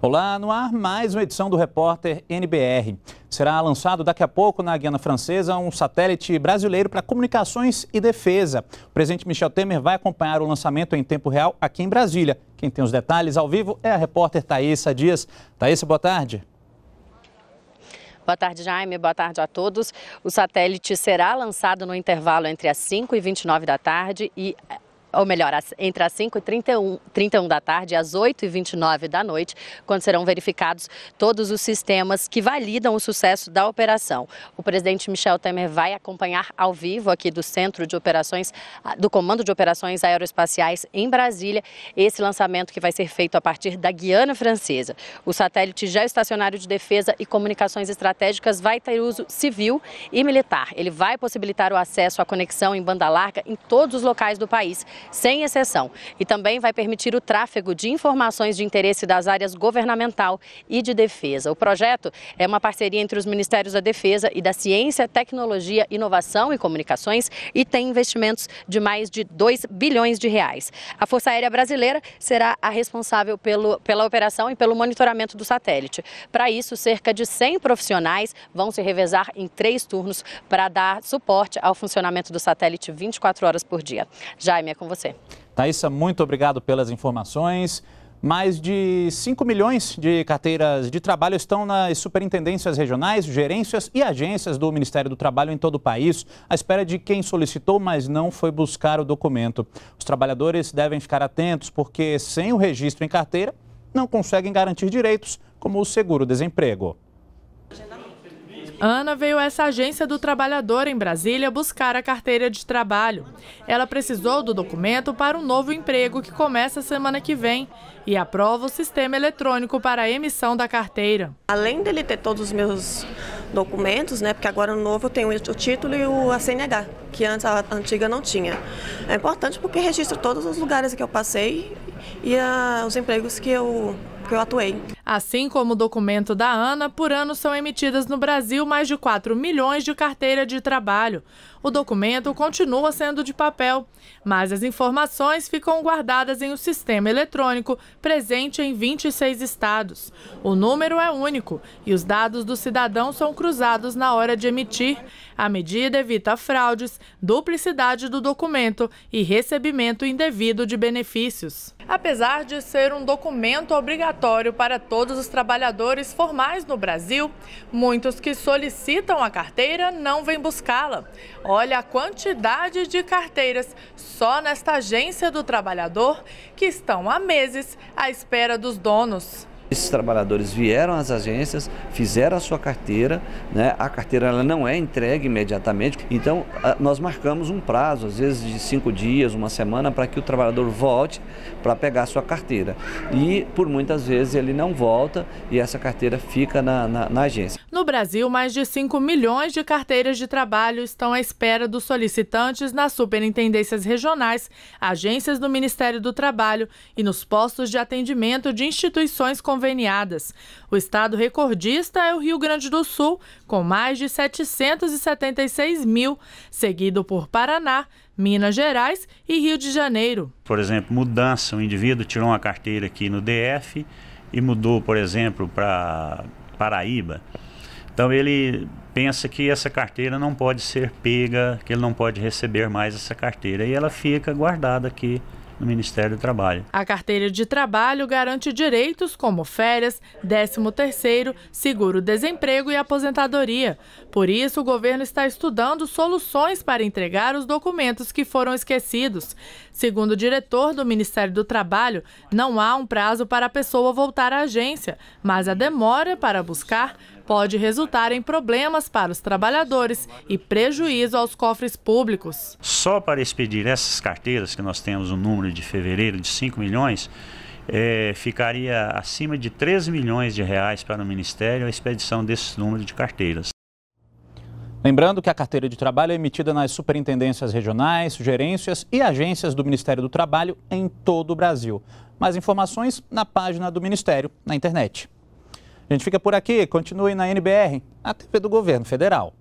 Olá, no ar mais uma edição do Repórter NBR. Será lançado daqui a pouco na Guiana Francesa um satélite brasileiro para comunicações e defesa. O presidente Michel Temer vai acompanhar o lançamento em tempo real aqui em Brasília. Quem tem os detalhes ao vivo é a repórter Thaísa Dias. Thaisa, boa tarde. Boa tarde, Jaime. Boa tarde a todos. O satélite será lançado no intervalo entre as 5 e 29 da tarde e ou melhor, entre as 5 e 31, 31 da tarde e as 8 h 29 da noite, quando serão verificados todos os sistemas que validam o sucesso da operação. O presidente Michel Temer vai acompanhar ao vivo aqui do Centro de Operações, ah, do Comando de Operações Aeroespaciais em Brasília, esse lançamento que vai ser feito a partir da Guiana Francesa. O satélite geoestacionário é de defesa e comunicações estratégicas vai ter uso civil e militar. Ele vai possibilitar o acesso à conexão em banda larga em todos os locais do país sem exceção, e também vai permitir o tráfego de informações de interesse das áreas governamental e de defesa. O projeto é uma parceria entre os Ministérios da Defesa e da Ciência, Tecnologia, Inovação e Comunicações e tem investimentos de mais de 2 bilhões de reais. A Força Aérea Brasileira será a responsável pelo, pela operação e pelo monitoramento do satélite. Para isso, cerca de 100 profissionais vão se revezar em três turnos para dar suporte ao funcionamento do satélite 24 horas por dia. Jaime, é com com você. Thaisa, muito obrigado pelas informações. Mais de 5 milhões de carteiras de trabalho estão nas superintendências regionais, gerências e agências do Ministério do Trabalho em todo o país, à espera de quem solicitou, mas não foi buscar o documento. Os trabalhadores devem ficar atentos, porque sem o registro em carteira, não conseguem garantir direitos, como o seguro-desemprego. Ana veio a essa agência do trabalhador em Brasília buscar a carteira de trabalho. Ela precisou do documento para um novo emprego que começa semana que vem e aprova o sistema eletrônico para a emissão da carteira. Além dele ter todos os meus documentos, né, porque agora no novo eu tenho o título e o a CNH, que antes a antiga não tinha. É importante porque registra todos os lugares que eu passei e a, ah, os empregos que eu, que eu atuei. Assim como o documento da ANA, por ano são emitidas no Brasil mais de 4 milhões de carteira de trabalho. O documento continua sendo de papel, mas as informações ficam guardadas em um sistema eletrônico presente em 26 estados. O número é único e os dados do cidadão são cruzados na hora de emitir. A medida evita fraudes, duplicidade do documento e recebimento indevido de benefícios. Apesar de ser um documento obrigatório para todos, todos os trabalhadores formais no Brasil, muitos que solicitam a carteira não vêm buscá-la. Olha a quantidade de carteiras só nesta agência do trabalhador que estão há meses à espera dos donos. Esses trabalhadores vieram às agências, fizeram a sua carteira, né? a carteira ela não é entregue imediatamente, então nós marcamos um prazo, às vezes de cinco dias, uma semana, para que o trabalhador volte para pegar a sua carteira. E por muitas vezes ele não volta e essa carteira fica na, na, na agência. No Brasil, mais de 5 milhões de carteiras de trabalho estão à espera dos solicitantes nas superintendências regionais, agências do Ministério do Trabalho e nos postos de atendimento de instituições com conveniadas. O estado recordista é o Rio Grande do Sul, com mais de 776 mil, seguido por Paraná, Minas Gerais e Rio de Janeiro. Por exemplo, mudança: um indivíduo tirou uma carteira aqui no DF e mudou, por exemplo, para Paraíba. Então ele pensa que essa carteira não pode ser pega, que ele não pode receber mais essa carteira e ela fica guardada aqui no Ministério do Trabalho. A carteira de trabalho garante direitos como férias, 13º, seguro-desemprego e aposentadoria. Por isso, o governo está estudando soluções para entregar os documentos que foram esquecidos. Segundo o diretor do Ministério do Trabalho, não há um prazo para a pessoa voltar à agência, mas a demora para buscar pode resultar em problemas para os trabalhadores e prejuízo aos cofres públicos. Só para expedir essas carteiras, que nós temos um número de fevereiro de 5 milhões, é, ficaria acima de 3 milhões de reais para o Ministério a expedição desse número de carteiras. Lembrando que a carteira de trabalho é emitida nas superintendências regionais, gerências e agências do Ministério do Trabalho em todo o Brasil. Mais informações na página do Ministério na internet. A gente fica por aqui, continue na NBR, a TV do Governo Federal.